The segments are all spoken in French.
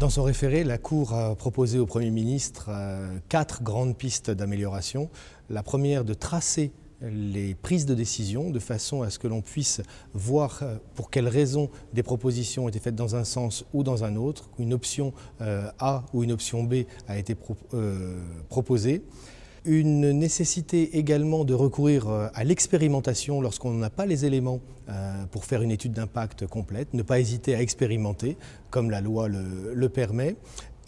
Dans son référé, la Cour a proposé au Premier ministre euh, quatre grandes pistes d'amélioration. La première, de tracer les prises de décision de façon à ce que l'on puisse voir euh, pour quelles raisons des propositions ont été faites dans un sens ou dans un autre, qu'une option euh, A ou une option B a été proposée. Une nécessité également de recourir euh, à l'expérimentation lorsqu'on n'a pas les éléments euh, pour faire une étude d'impact complète. Ne pas hésiter à expérimenter, comme la loi le, permet.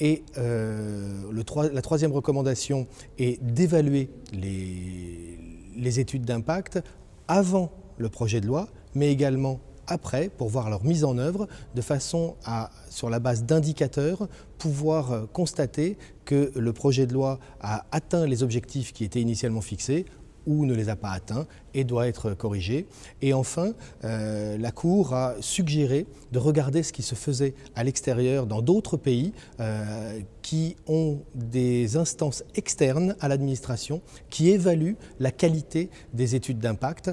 Et euh, la troisième recommandation est d'évaluer les, les études d'impact avant le projet de loi, mais également après pour voir leur mise en œuvre de façon à, sur la base d'indicateurs, pouvoir euh, constater que le projet de loi a atteint les objectifs qui étaient initialement fixés ou ne les a pas atteints et doit être corrigé. Et enfin, euh, la Cour a suggéré de regarder ce qui se faisait à l'extérieur dans d'autres pays euh, qui ont des instances externes à l'administration qui évaluent la qualité des études d'impact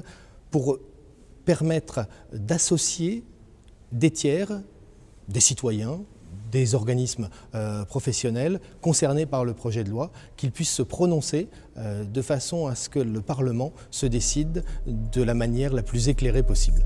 pour permettre d'associer des tiers, des citoyens, des organismes euh, professionnels concernés par le projet de loi, qu'ils puissent se prononcer euh, de façon à ce que le Parlement se décide de la manière la plus éclairée possible.